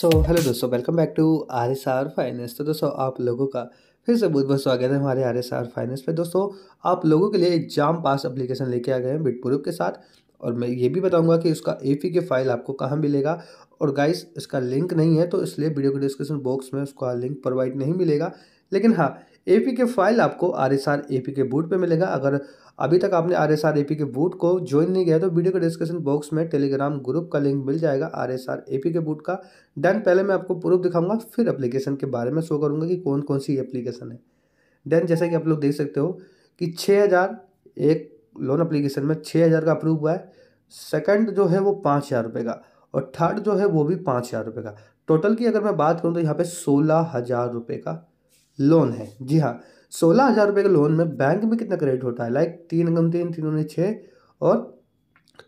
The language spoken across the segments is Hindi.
सो हेलो दोस्तों welcome back to R S R finance तो दोस्तों आप लोगों का फिर से बहुत बहुत स्वागत है हमारे आर एस आर फाइनेंस पर दोस्तों आप लोगों के लिए एग्जाम पास अप्लीकेशन लेके आ गए हैं बिटप्रूफ के साथ और मैं ये भी बताऊंगा कि उसका ए पी के फाइल आपको कहाँ मिलेगा और गाइस इसका लिंक नहीं है तो इसलिए वीडियो के डिस्क्रिप्शन बॉक्स में उसका लिंक प्रोवाइड नहीं मिलेगा लेकिन हाँ ए पी के फाइल आपको R S R A P के बूट पे मिलेगा अगर अभी तक आपने R S R A P के बूट को ज्वाइन नहीं किया तो वीडियो के डिस्क्रिप्शन बॉक्स में टेलीग्राम ग्रुप का लिंक मिल जाएगा R S R A P के बूट का देन पहले मैं आपको प्रूफ दिखाऊंगा फिर अप्लीकेशन के बारे में शो करूँगा कि कौन कौन सी एप्लीकेशन है देन जैसे कि आप लोग देख सकते हो कि छः हज़ार एक लोन अप्लीकेशन में छः हज़ार का अप्रूव हुआ है सेकेंड जो है वो पाँच हज़ार रुपये का और थर्ड जो है वो भी पाँच हज़ार रुपये का टोटल की अगर मैं बात करूँ तो यहाँ पे सोलह हज़ार रुपये का लोन है जी हाँ सोलह हज़ार रुपये के लोन में बैंक में कितना क्रेडिट होता है लाइक तीन गम तीन तीन उन्नीस छः और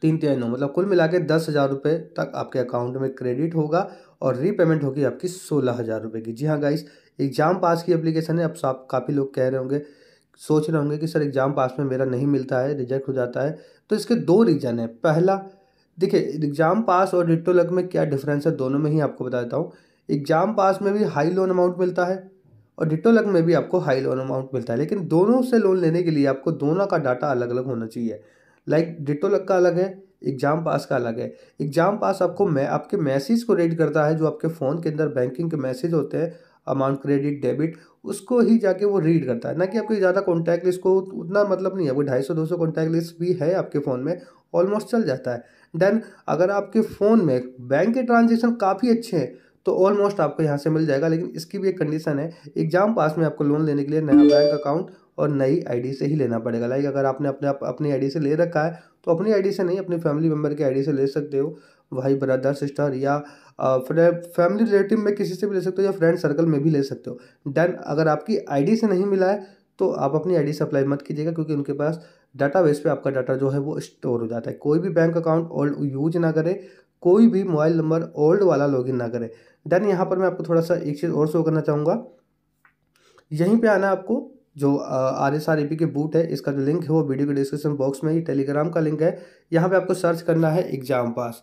तीन तीन नौ मतलब कुल मिला के दस हज़ार रुपये तक आपके अकाउंट में क्रेडिट होगा और रीपेमेंट होगी आपकी सोलह हज़ार रुपये की जी हाँ गाइस एग्ज़ाम पास की एप्लीकेशन है अब आप काफ़ी लोग कह रहे होंगे सोच रहे होंगे कि सर एग्ज़ाम पास में मेरा नहीं मिलता है रिजेक्ट हो जाता है तो इसके दो रीज़न है पहला देखिए एग्ज़ाम पास और रिटोलक लग में क्या डिफरेंस है दोनों में ही आपको बता देता हूँ एग्ज़ाम पास में भी हाई लोन अमाउंट मिलता है और डिटो लग में भी आपको हाई लोन अमाउंट मिलता है लेकिन दोनों से लोन लेने के लिए आपको दोनों का डाटा अलग अलग होना चाहिए लाइक डिटो लग का अलग है एग्ज़ाम पास का अलग है एग्ज़ाम पास आपको मैं आपके मैसेज को रीड करता है जो आपके फ़ोन के अंदर बैंकिंग के मैसेज होते हैं अमाउंट क्रेडिट डेबिट उसको ही जाके वो रीड करता है ना कि आपकी ज़्यादा कॉन्टैक्ट लिस्ट को उतना मतलब नहीं है वो ढाई सौ दो सौ कॉन्टैक्ट लिस्ट भी है आपके फ़ोन में ऑलमोस्ट चल जाता है देन अगर आपके फ़ोन में बैंक के ट्रांजेक्शन काफ़ी अच्छे हैं तो ऑलमोस्ट आपको यहाँ से मिल जाएगा लेकिन इसकी भी एक कंडीशन है एग्जाम पास में आपको लोन लेने के लिए नया बैंक अकाउंट और नई आईडी से ही लेना पड़ेगा लाइक अगर आपने अपने आप अपनी आईडी से ले रखा है तो अपनी आईडी से नहीं अपने फैमिली मेम्बर की आईडी से ले सकते हो भाई ब्रदर सिस्टर या फैमिली रिलेटिव में किसी से भी ले सकते हो या फ्रेंड सर्कल में भी ले सकते हो देन अगर आपकी आईडी से नहीं मिला है तो आप अपनी आईडी से अप्लाई मत कीजिएगा क्योंकि उनके पास बेस पे आपका डाटा जो है वो स्टोर हो जाता है कोई भी बैंक अकाउंट और यूज ना करें कोई भी मोबाइल नंबर ओल्ड वाला लॉगिन ना करें देन यहाँ पर मैं आपको थोड़ा सा एक चीज़ और शो करना चाहूँगा यहीं पे आना आपको जो R S R E P के बूट है इसका जो लिंक है वो वीडियो के डिस्क्रिप्शन बॉक्स में ही टेलीग्राम का लिंक है यहाँ पे आपको सर्च करना है एग्जाम पास